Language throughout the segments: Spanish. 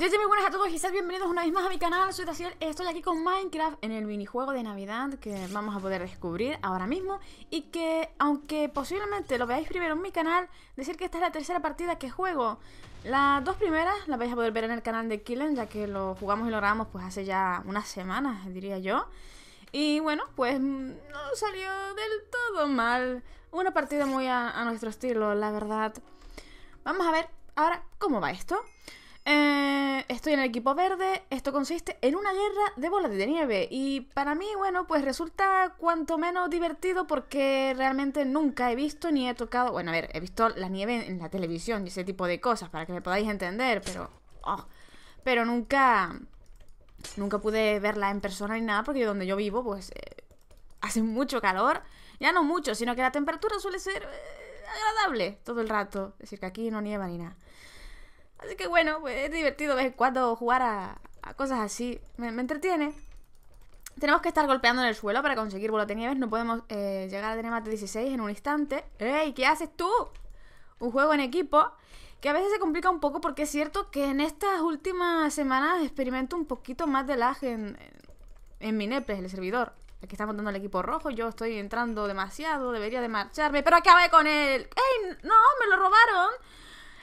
Yo muy buenas a todos y sean bienvenidos una vez más a mi canal, soy Tassiel, estoy aquí con Minecraft en el minijuego de Navidad que vamos a poder descubrir ahora mismo y que, aunque posiblemente lo veáis primero en mi canal, decir que esta es la tercera partida que juego. Las dos primeras las vais a poder ver en el canal de Killen, ya que lo jugamos y lo grabamos pues hace ya unas semanas, diría yo. Y bueno, pues mm, no salió del todo mal, una partida muy a nuestro estilo, la verdad. Vamos a ver ahora cómo va esto. Eh, estoy en el equipo verde. Esto consiste en una guerra de bolas de nieve. Y para mí, bueno, pues resulta cuanto menos divertido porque realmente nunca he visto ni he tocado. Bueno, a ver, he visto la nieve en la televisión y ese tipo de cosas para que me podáis entender, pero. Oh, pero nunca. Nunca pude verla en persona ni nada porque donde yo vivo, pues. Eh, hace mucho calor. Ya no mucho, sino que la temperatura suele ser eh, agradable todo el rato. Es decir, que aquí no nieva ni nada. Así que bueno, pues es divertido de vez cuando jugar a, cosas así. Me, entretiene. Tenemos que estar golpeando en el suelo para conseguir nieves. No podemos eh, llegar a tener más 16 en un instante. ¡Ey! ¿Qué haces tú? Un juego en equipo que a veces se complica un poco porque es cierto que en estas últimas semanas experimento un poquito más de lag en, en, en mi e el servidor. Aquí está montando el equipo rojo, yo estoy entrando demasiado, debería de marcharme, pero acabé con él. ¡Ey! ¡No! ¡Me lo robaron!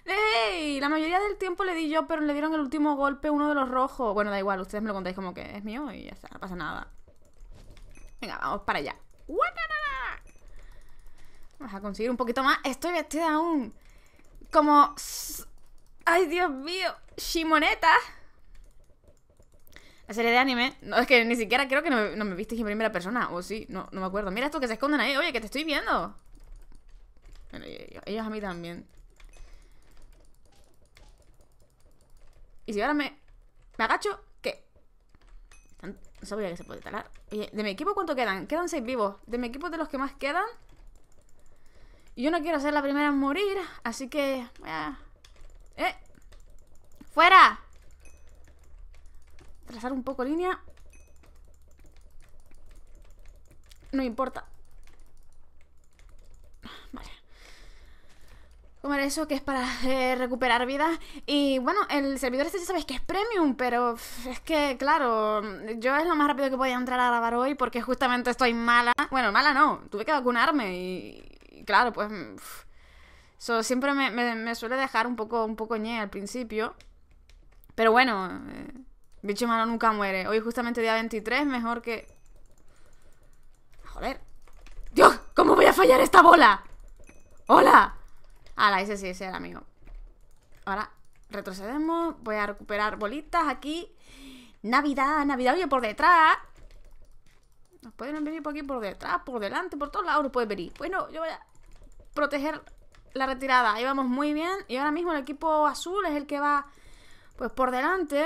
¡Ey! La mayoría del tiempo le di yo, pero le dieron el último golpe uno de los rojos. Bueno, da igual, ustedes me lo contáis como que es mío y ya está, no pasa nada. Venga, vamos para allá. Vamos a conseguir un poquito más. Estoy vestida aún como... ¡Ay, Dios mío! ¡Shimoneta! La serie de anime. No, es que ni siquiera creo que no, me visteis en primera persona. O sí, no, no me acuerdo. Mira esto que se esconden ahí. Oye, que te estoy viendo. Bueno, ellos a mí también. Y si ahora me, agacho, ¿qué? No sabía que se puede talar. Oye, ¿de mi equipo cuánto quedan? Quedan seis vivos. De mi equipo de los que más quedan. Y yo no quiero ser la primera en morir, así que... ¡Eh! eh. ¡Fuera! Trazar un poco línea. No importa. comer eso que es para eh, recuperar vida. Y bueno, el servidor este ya sabéis que es premium, pero es que, claro, yo es lo más rápido que podía entrar a grabar hoy porque justamente estoy mala. Bueno, mala no, tuve que vacunarme y, claro, pues... Eso siempre me, suele dejar un poco, un poco ñe al principio. Pero bueno, eh, bicho malo nunca muere. Hoy justamente día 23, mejor que... Joder. Dios, ¿cómo voy a fallar esta bola? ¡Hola! Ahora, ese sí, ese era amigo. Ahora retrocedemos. Voy a recuperar bolitas aquí. Navidad, Navidad, oye, por detrás. Nos pueden venir por aquí, por detrás, por delante, por todos lados nos pueden venir. Bueno, yo voy a proteger la retirada. Ahí vamos muy bien. Y ahora mismo el equipo azul es el que va, pues, por delante.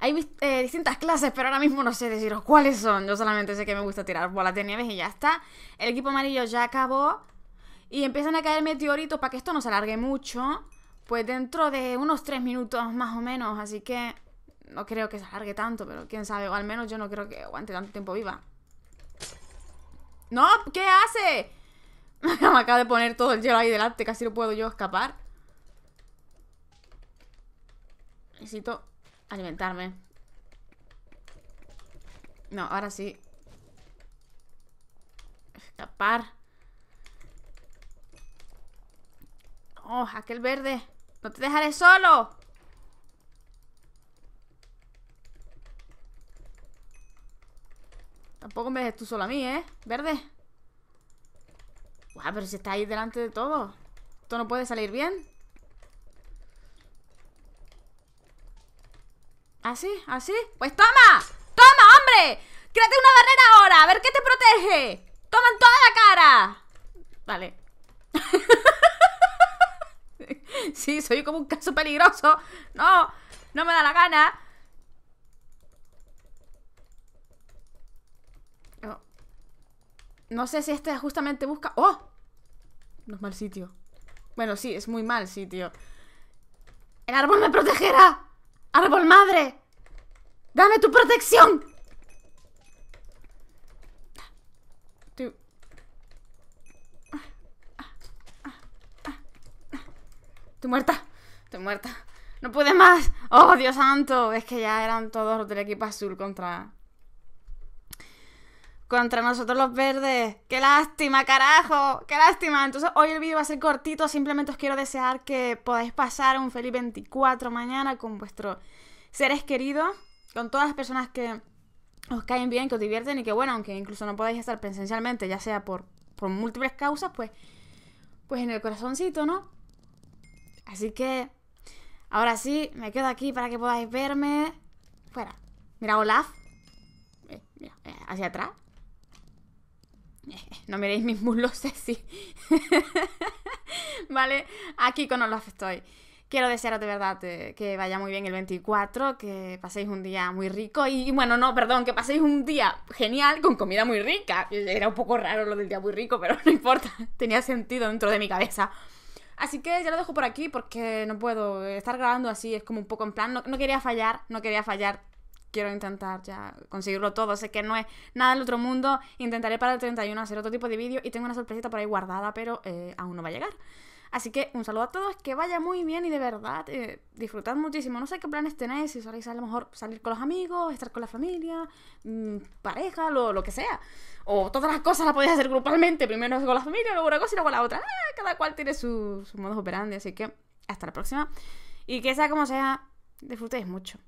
Hay eh, distintas clases, pero ahora mismo no sé deciros cuáles son. Yo solamente sé que me gusta tirar bolas de nieve y ya está. El equipo amarillo ya acabó y empiezan a caer meteoritos para que esto no se alargue mucho, pues dentro de unos tres minutos más o menos, así que no creo que se alargue tanto, pero quién sabe, o al menos yo no creo que aguante tanto tiempo viva. ¡No! ¿Qué hace? Me acaba de poner todo el hielo ahí delante, casi no puedo yo escapar. Necesito alimentarme. No, ahora sí. Escapar. Oh, aquel verde. No te dejaré solo. Tampoco me dejes tú solo a mí, ¿eh? Verde. Guau, pero si está ahí delante de todo. Esto no puede salir bien. ¿Así? ¿Así? ¡Pues toma! ¡Toma, hombre! ¡Créate una barrera ahora! ¡A ver qué te protege! ¡Toma en toda la cara! Vale. Sí, soy como un caso peligroso. No, no me da la gana. No, sé si este justamente busca... ¡Oh! No es mal sitio. Bueno, sí, es muy mal sitio. ¡El árbol me protegerá! ¡Árbol madre! ¡Dame tu protección! estoy muerta, estoy muerta. No pude más. Oh, Dios santo. Es que ya eran todos los del equipo azul contra... Contra nosotros los verdes. ¡Qué lástima, carajo! ¡Qué lástima! Entonces hoy el vídeo va a ser cortito. Simplemente os quiero desear que podáis pasar un feliz 24 mañana con vuestros seres queridos. Con todas las personas que os caen bien, que os divierten y que bueno, aunque incluso no podáis estar presencialmente, ya sea por, por múltiples causas, pues, pues en el corazoncito, ¿no? Así que, ahora sí, me quedo aquí para que podáis verme. Fuera. Mira, Olaf. Eh, mira, eh, hacia atrás. Eh, no miréis mis muslos sí. vale, aquí con Olaf estoy. Quiero desearos de verdad que vaya muy bien el 24, que paséis un día muy rico y, bueno, no, perdón, que paséis un día genial con comida muy rica. Era un poco raro lo del día muy rico, pero no importa, tenía sentido dentro de mi cabeza. Así que ya lo dejo por aquí porque no puedo estar grabando así, es como un poco en plan, no, quería fallar, no quería fallar. Quiero intentar ya conseguirlo todo. Sé que no es nada del otro mundo. Intentaré para el 31 hacer otro tipo de vídeo y tengo una sorpresita por ahí guardada, pero eh, aún no va a llegar. Así que un saludo a todos, que vaya muy bien y de verdad eh, disfrutad muchísimo. No sé qué planes tenéis, si soléis a lo mejor salir con los amigos, estar con la familia, mm, pareja, lo, lo, que sea. O todas las cosas las podéis hacer grupalmente, primero con la familia, luego una cosa y luego la otra. Ah, cada cual tiene su, modos de operandi, así que hasta la próxima. Y que sea como sea, disfrutéis mucho.